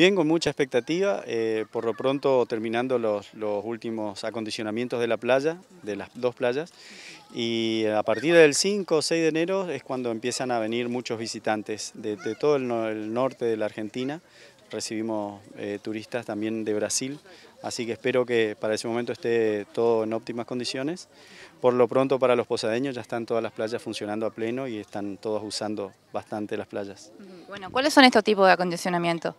Bien, con mucha expectativa, eh, por lo pronto terminando los, últimos acondicionamientos de la playa, de las dos playas, y a partir del 5 o 6 de enero es cuando empiezan a venir muchos visitantes de, todo el norte de la Argentina, recibimos eh, turistas también de Brasil, así que espero que para ese momento esté todo en óptimas condiciones. Por lo pronto para los posadeños ya están todas las playas funcionando a pleno y están todos usando bastante las playas. Bueno, ¿cuáles son estos tipos de acondicionamiento?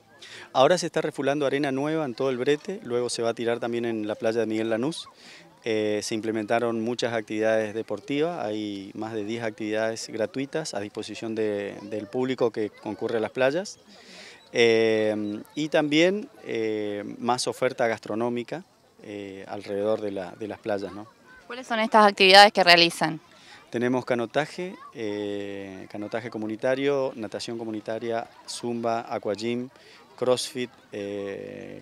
Ahora se está refulando arena nueva en todo el brete, luego se va a tirar también en la playa de Miguel Lanús. Eh, se implementaron muchas actividades deportivas, hay más de 10 actividades gratuitas a disposición del público que concurre a las playas. Eh, y también eh, más oferta gastronómica eh, alrededor de, la, de, las playas. ¿Cuáles son estas actividades que realizan? Tenemos canotaje, canotaje comunitario, natación comunitaria, zumba, aquagym, crossfit,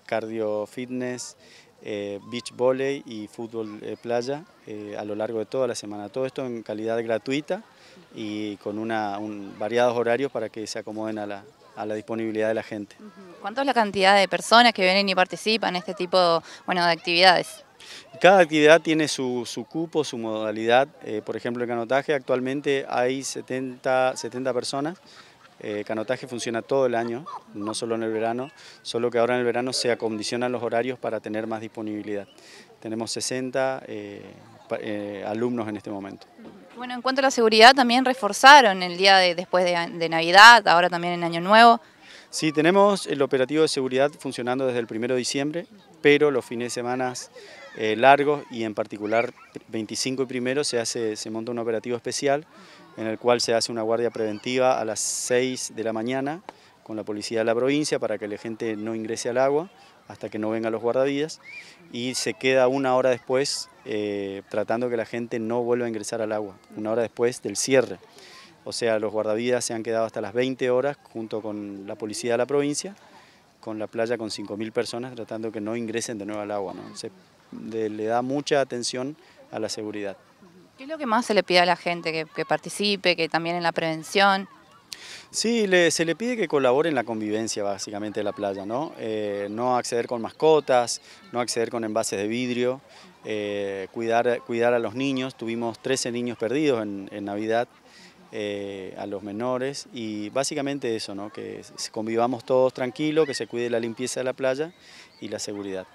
cardio fitness, eh, beach volley y fútbol eh, playa eh, a lo largo de toda la semana. Todo esto en calidad gratuita y con una, variados horarios para que se acomoden a la, a la disponibilidad de la gente. ¿Cuánto es la cantidad de personas que vienen y participan en este tipo bueno, de actividades? Cada actividad tiene su, su cupo, su modalidad. por ejemplo, el canotaje actualmente hay 70, 70 personas eh, canotaje funciona todo el año, no solo en el verano, solo que ahora en el verano se acondicionan los horarios para tener más disponibilidad. Tenemos 60 eh, eh, alumnos en este momento. Bueno, en cuanto a la seguridad, también reforzaron el día después de Navidad, ahora también en Año Nuevo. Sí, tenemos el operativo de seguridad funcionando desde el 1 de diciembre, pero los fines de semana eh, largos y en particular 25 y 1 se, se monta un operativo especial en el cual se hace una guardia preventiva a las 6 de la mañana con la policía de la provincia para que la gente no ingrese al agua hasta que no vengan los guardavidas y se queda una hora después eh, tratando que la gente no vuelva a ingresar al agua, una hora después del cierre. O sea, los guardavidas se han quedado hasta las 20 horas junto con la policía de la provincia, con la playa con 5.000 personas tratando que no ingresen de nuevo al agua. Se, le da mucha atención a la seguridad. ¿Qué es lo que más se le pide a la gente? Que, participe, que también en la prevención. Sí, se le pide que colabore en la convivencia básicamente de la playa, ¿no? Eh, no acceder con mascotas, no acceder con envases de vidrio, eh, cuidar, cuidar a los niños. Tuvimos 13 niños perdidos en Navidad. Eh, a los menores y básicamente eso, ¿no? que convivamos todos tranquilos, que se cuide la limpieza de la playa y la seguridad.